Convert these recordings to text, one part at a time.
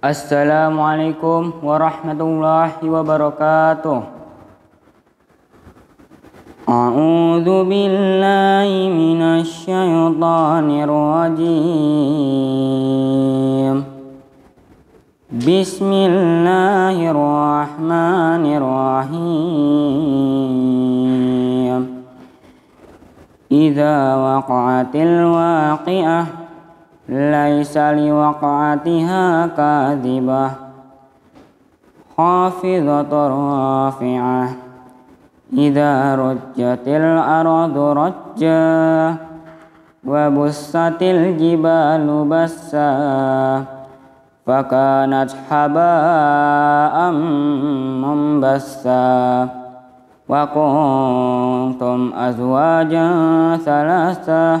Assalamualaikum warahmatullahi wabarakatuh A'udhu billahi minasyaitanir rajim Bismillahirrahmanirrahim Idza waqa'atil waqi'ah ليس لوقعتها كاذبة خافضة رافعة إذا رجت الأرض رجا وبست الجبال بسا فكانت حباء منبسا وكنتم أزواجا ثلاثة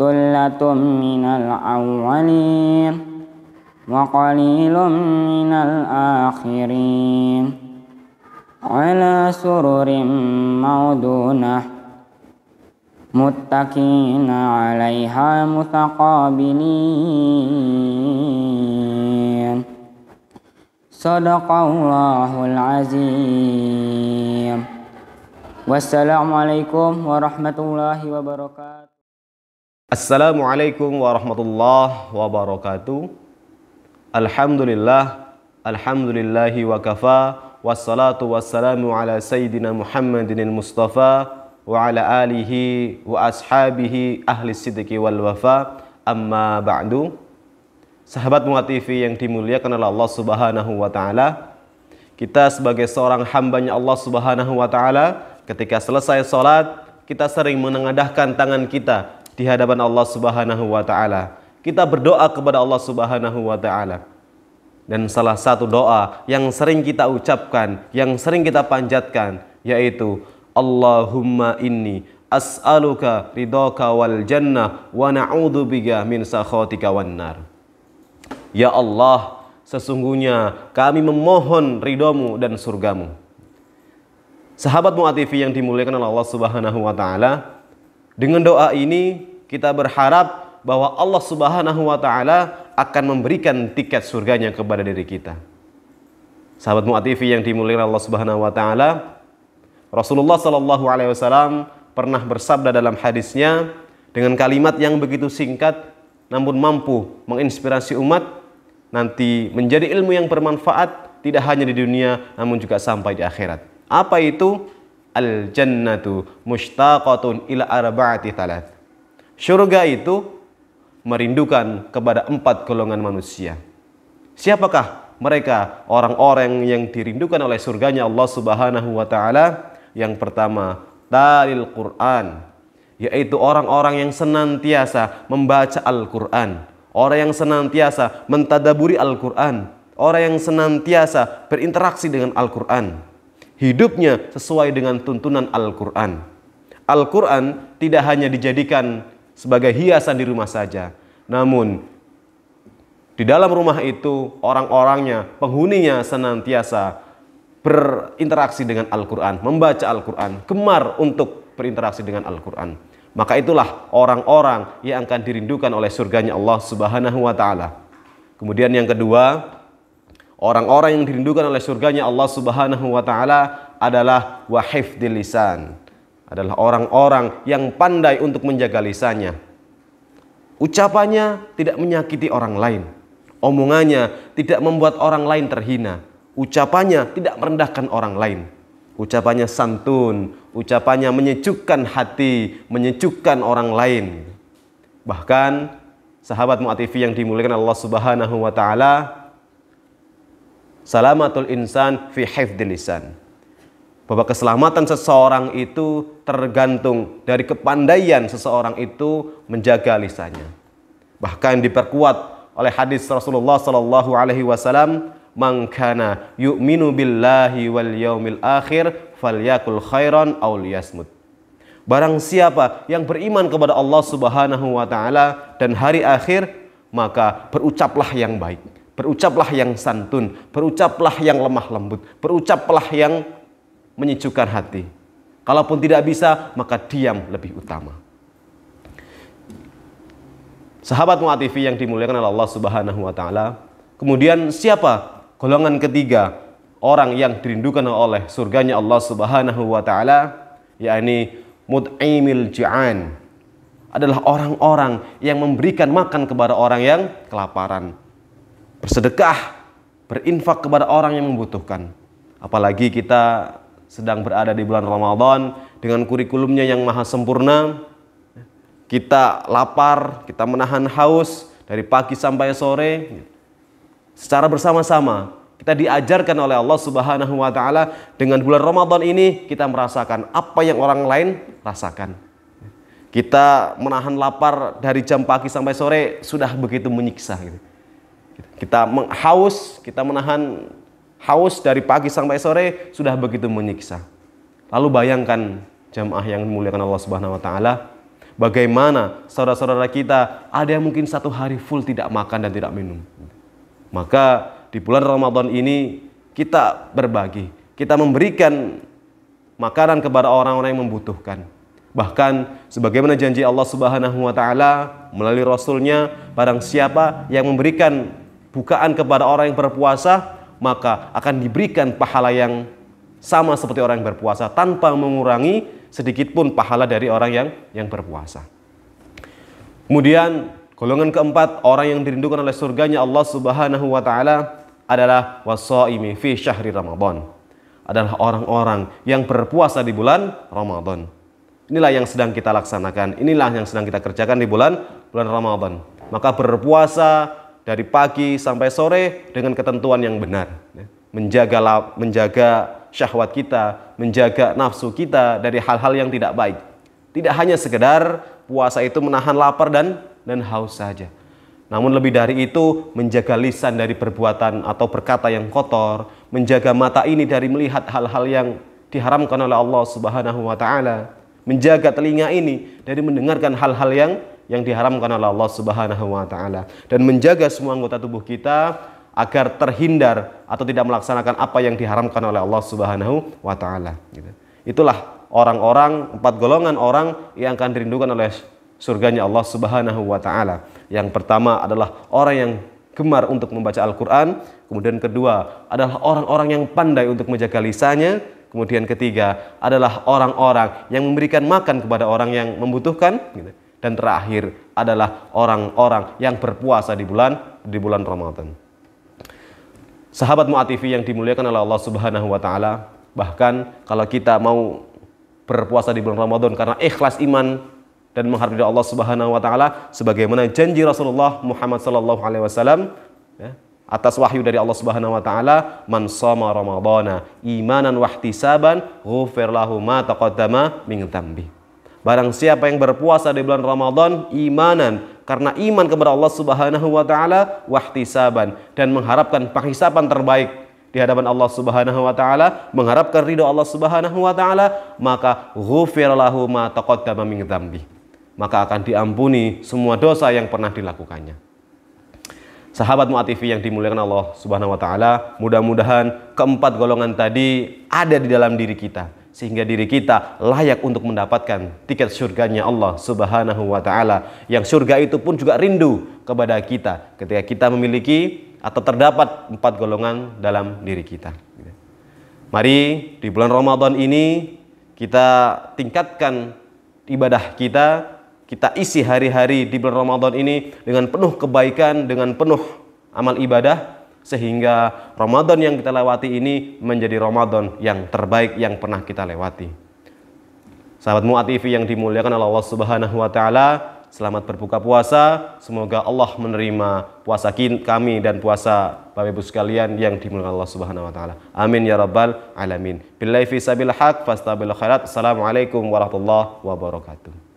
ثلة من الأولين وقليل من الآخرين على سرر موضونة متكئين عليها متقابلين صدق الله العظيم والسلام عليكم ورحمة الله وبركاته Assalamualaikum warahmatullahi wabarakatuh. Alhamdulillah, alhamdulillahi wa kafa wassalatu wassalamu ala sayyidina Muhammadin al-Mustafa wa ala alihi wa ashabihi ahli sidqi wal wafa. Amma ba'du. Sahabat Muat TV yang dimuliakan oleh Allah Subhanahu wa taala, kita sebagai seorang hambanya Allah Subhanahu wa taala, ketika selesai salat, kita sering menengadahkan tangan kita di hadapan Allah Subhanahu wa taala. Kita berdoa kepada Allah Subhanahu wa taala. Dan salah satu doa yang sering kita ucapkan, yang sering kita panjatkan yaitu Allahumma inni as'aluka ridhaka wal jannah wa na'udzubika min sakhatika wan nar. Ya Allah, sesungguhnya kami memohon ridhamu dan surgamu. Sahabat Mu'atifi yang dimuliakan oleh Allah Subhanahu wa taala, dengan doa ini kita berharap bahwa Allah Subhanahu wa taala akan memberikan tiket surganya kepada diri kita. Sahabat Mu'atifi yang dimuliakan Allah Subhanahu wa taala, Rasulullah Shallallahu alaihi wasallam pernah bersabda dalam hadisnya dengan kalimat yang begitu singkat namun mampu menginspirasi umat nanti menjadi ilmu yang bermanfaat tidak hanya di dunia namun juga sampai di akhirat. Apa itu? Al jannatu mushtaqatun ila arba'ati thalath. Surga itu merindukan kepada empat golongan manusia. Siapakah mereka orang-orang yang dirindukan oleh surganya Allah Subhanahu wa taala? Yang pertama, talil Quran, yaitu orang-orang yang senantiasa membaca Al-Qur'an, orang yang senantiasa mentadaburi Al-Qur'an, orang yang senantiasa berinteraksi dengan Al-Qur'an. Hidupnya sesuai dengan tuntunan Al-Qur'an. Al-Qur'an tidak hanya dijadikan sebagai hiasan di rumah saja. Namun di dalam rumah itu orang-orangnya, penghuninya senantiasa berinteraksi dengan Al-Qur'an, membaca Al-Qur'an, gemar untuk berinteraksi dengan Al-Qur'an. Maka itulah orang-orang yang akan dirindukan oleh surganya Allah Subhanahu wa taala. Kemudian yang kedua, orang-orang yang dirindukan oleh surganya Allah Subhanahu wa taala adalah wahif di lisan adalah orang-orang yang pandai untuk menjaga lisannya. Ucapannya tidak menyakiti orang lain. Omongannya tidak membuat orang lain terhina. Ucapannya tidak merendahkan orang lain. Ucapannya santun, ucapannya menyejukkan hati, menyejukkan orang lain. Bahkan sahabat mu'atifi yang dimuliakan Allah Subhanahu wa taala salamatul insan fi hifdzil bahwa keselamatan seseorang itu tergantung dari kepandaian seseorang itu menjaga lisannya. Bahkan diperkuat oleh hadis Rasulullah Shallallahu Alaihi Wasallam, "Mangkana yu'minu billahi wal yaumil akhir fal yakul khairan aw liyasmut." Barang siapa yang beriman kepada Allah Subhanahu wa taala dan hari akhir, maka berucaplah yang baik, berucaplah yang santun, berucaplah yang lemah lembut, berucaplah yang menyejukkan hati. Kalaupun tidak bisa, maka diam lebih utama. Sahabat mu'atifi yang dimuliakan oleh Allah Subhanahu wa taala. Kemudian siapa golongan ketiga orang yang dirindukan oleh surganya Allah Subhanahu wa taala? yakni mut'imil ji'an adalah orang-orang yang memberikan makan kepada orang yang kelaparan. Bersedekah, berinfak kepada orang yang membutuhkan. Apalagi kita sedang berada di bulan Ramadan dengan kurikulumnya yang maha sempurna. Kita lapar, kita menahan haus dari pagi sampai sore secara bersama-sama. Kita diajarkan oleh Allah Subhanahu wa taala dengan bulan Ramadan ini kita merasakan apa yang orang lain rasakan. Kita menahan lapar dari jam pagi sampai sore sudah begitu menyiksa gitu. Kita haus, kita menahan haus dari pagi sampai sore sudah begitu menyiksa. Lalu bayangkan jamaah yang dimuliakan Allah Subhanahu wa taala, bagaimana saudara-saudara kita ada yang mungkin satu hari full tidak makan dan tidak minum. Maka di bulan Ramadan ini kita berbagi, kita memberikan makanan kepada orang-orang yang membutuhkan. Bahkan sebagaimana janji Allah Subhanahu wa taala melalui rasulnya, barang siapa yang memberikan bukaan kepada orang yang berpuasa, maka akan diberikan pahala yang sama seperti orang yang berpuasa tanpa mengurangi sedikit pun pahala dari orang yang yang berpuasa. Kemudian golongan keempat orang yang dirindukan oleh surganya Allah Subhanahu wa taala adalah wasaimi fi syahri Ramadan. Adalah orang-orang yang berpuasa di bulan Ramadan. Inilah yang sedang kita laksanakan, inilah yang sedang kita kerjakan di bulan bulan Ramadan. Maka berpuasa dari pagi sampai sore dengan ketentuan yang benar. Ya. Menjaga menjaga syahwat kita, menjaga nafsu kita dari hal-hal yang tidak baik. Tidak hanya sekedar puasa itu menahan lapar dan dan haus saja. Namun lebih dari itu menjaga lisan dari perbuatan atau berkata yang kotor, menjaga mata ini dari melihat hal-hal yang diharamkan oleh Allah Subhanahu wa taala, menjaga telinga ini dari mendengarkan hal-hal yang yang diharamkan oleh Allah Subhanahu wa taala dan menjaga semua anggota tubuh kita agar terhindar atau tidak melaksanakan apa yang diharamkan oleh Allah Subhanahu wa taala gitu. Itulah orang-orang empat golongan orang yang akan dirindukan oleh surganya Allah Subhanahu wa taala. Yang pertama adalah orang yang gemar untuk membaca Al-Qur'an, kemudian kedua adalah orang-orang yang pandai untuk menjaga lisannya, kemudian ketiga adalah orang-orang yang memberikan makan kepada orang yang membutuhkan gitu dan terakhir adalah orang-orang yang berpuasa di bulan di bulan Ramadan. Sahabat mu'atifi yang dimuliakan oleh Allah Subhanahu wa taala, bahkan kalau kita mau berpuasa di bulan Ramadan karena ikhlas iman dan menghargai Allah Subhanahu wa taala sebagaimana janji Rasulullah Muhammad sallallahu alaihi wasallam ya, atas wahyu dari Allah Subhanahu wa taala man shoma ramadhana imanan wahtisaban ghufir lahu ma taqaddama min dhanbi Barang siapa yang berpuasa di bulan Ramadan imanan karena iman kepada Allah Subhanahu wa taala wahtisaban dan mengharapkan penghisapan terbaik di hadapan Allah Subhanahu wa taala, mengharapkan ridho Allah Subhanahu wa taala, maka ghufir lahu ma taqaddama min dzambi. Maka akan diampuni semua dosa yang pernah dilakukannya. Sahabat mu'atifi yang dimuliakan Allah Subhanahu wa taala, mudah-mudahan keempat golongan tadi ada di dalam diri kita sehingga diri kita layak untuk mendapatkan tiket surganya Allah Subhanahu wa taala yang surga itu pun juga rindu kepada kita ketika kita memiliki atau terdapat empat golongan dalam diri kita. Mari di bulan Ramadan ini kita tingkatkan ibadah kita, kita isi hari-hari di bulan Ramadan ini dengan penuh kebaikan, dengan penuh amal ibadah sehingga Ramadan yang kita lewati ini menjadi Ramadan yang terbaik yang pernah kita lewati. Sahabat TV yang dimuliakan Allah Subhanahu wa taala, selamat berbuka puasa. Semoga Allah menerima puasa kami dan puasa Bapak Ibu sekalian yang dimuliakan Allah Subhanahu wa taala. Amin ya rabbal alamin. Billahi fi sabil haq fastabil khairat. Assalamualaikum warahmatullahi wabarakatuh.